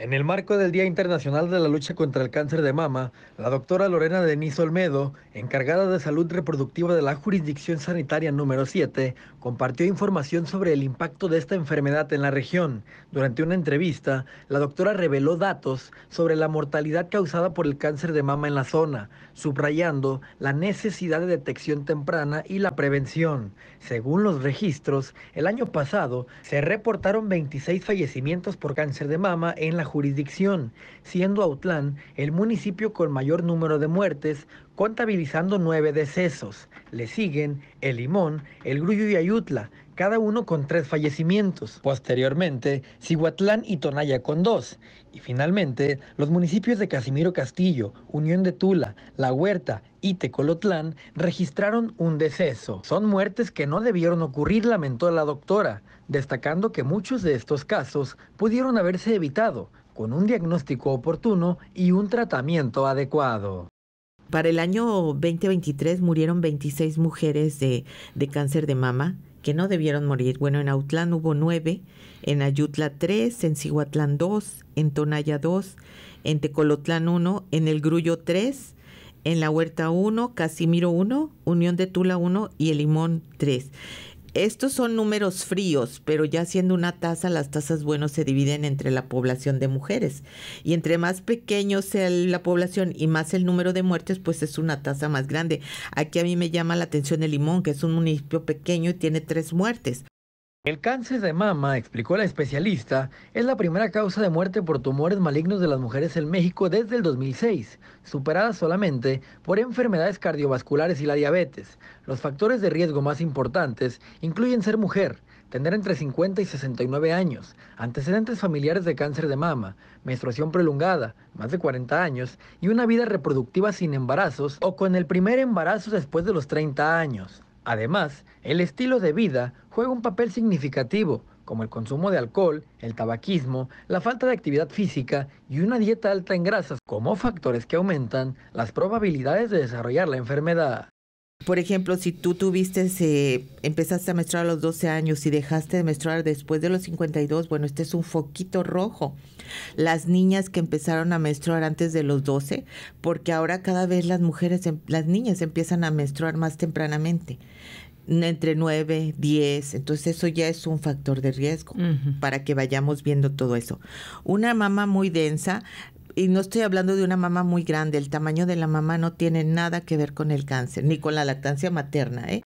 En el marco del Día Internacional de la Lucha contra el Cáncer de Mama, la doctora Lorena Denise Olmedo, encargada de salud reproductiva de la Jurisdicción Sanitaria número 7, compartió información sobre el impacto de esta enfermedad en la región. Durante una entrevista, la doctora reveló datos sobre la mortalidad causada por el cáncer de mama en la zona, subrayando la necesidad de detección temprana y la prevención. Según los registros, el año pasado se reportaron 26 fallecimientos por cáncer de mama en la jurisdicción, siendo Autlán el municipio con mayor número de muertes, contabilizando nueve decesos. Le siguen El Limón, El Grullo y Ayutla, cada uno con tres fallecimientos. Posteriormente, Cihuatlán y Tonaya con dos. Y finalmente, los municipios de Casimiro Castillo, Unión de Tula, La Huerta y Tecolotlán registraron un deceso. Son muertes que no debieron ocurrir, lamentó la doctora, destacando que muchos de estos casos pudieron haberse evitado con un diagnóstico oportuno y un tratamiento adecuado. Para el año 2023 murieron 26 mujeres de, de cáncer de mama que no debieron morir. Bueno, en Autlán hubo 9, en Ayutla 3, en Cihuatlán 2, en Tonaya 2, en Tecolotlán 1, en El Grullo 3, en La Huerta 1, Casimiro 1, Unión de Tula 1 y El Limón 3. Estos son números fríos, pero ya siendo una tasa, las tasas buenos se dividen entre la población de mujeres. Y entre más pequeño sea la población y más el número de muertes, pues es una tasa más grande. Aquí a mí me llama la atención el Limón, que es un municipio pequeño y tiene tres muertes. El cáncer de mama, explicó la especialista, es la primera causa de muerte por tumores malignos de las mujeres en México desde el 2006, superada solamente por enfermedades cardiovasculares y la diabetes. Los factores de riesgo más importantes incluyen ser mujer, tener entre 50 y 69 años, antecedentes familiares de cáncer de mama, menstruación prolongada, más de 40 años, y una vida reproductiva sin embarazos o con el primer embarazo después de los 30 años. Además, el estilo de vida juega un papel significativo, como el consumo de alcohol, el tabaquismo, la falta de actividad física y una dieta alta en grasas, como factores que aumentan las probabilidades de desarrollar la enfermedad. Por ejemplo, si tú tuviste, empezaste a menstruar a los 12 años y dejaste de menstruar después de los 52, bueno, este es un foquito rojo. Las niñas que empezaron a menstruar antes de los 12, porque ahora cada vez las mujeres, em, las niñas empiezan a menstruar más tempranamente entre 9, 10, entonces eso ya es un factor de riesgo para que vayamos viendo todo eso. Una mama muy densa y no estoy hablando de una mamá muy grande, el tamaño de la mamá no tiene nada que ver con el cáncer, ni con la lactancia materna. ¿eh?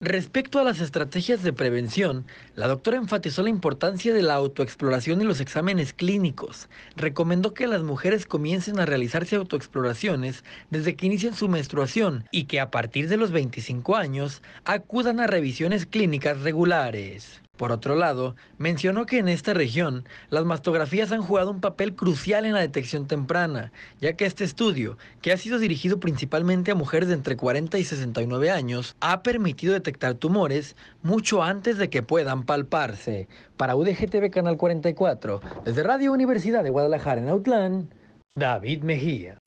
Respecto a las estrategias de prevención, la doctora enfatizó la importancia de la autoexploración y los exámenes clínicos. Recomendó que las mujeres comiencen a realizarse autoexploraciones desde que inician su menstruación y que a partir de los 25 años acudan a revisiones clínicas regulares. Por otro lado, mencionó que en esta región las mastografías han jugado un papel crucial en la detección temprana, ya que este estudio, que ha sido dirigido principalmente a mujeres de entre 40 y 69 años, ha permitido detectar tumores mucho antes de que puedan palparse. Para UDGTV Canal 44, desde Radio Universidad de Guadalajara en Autlán, David Mejía.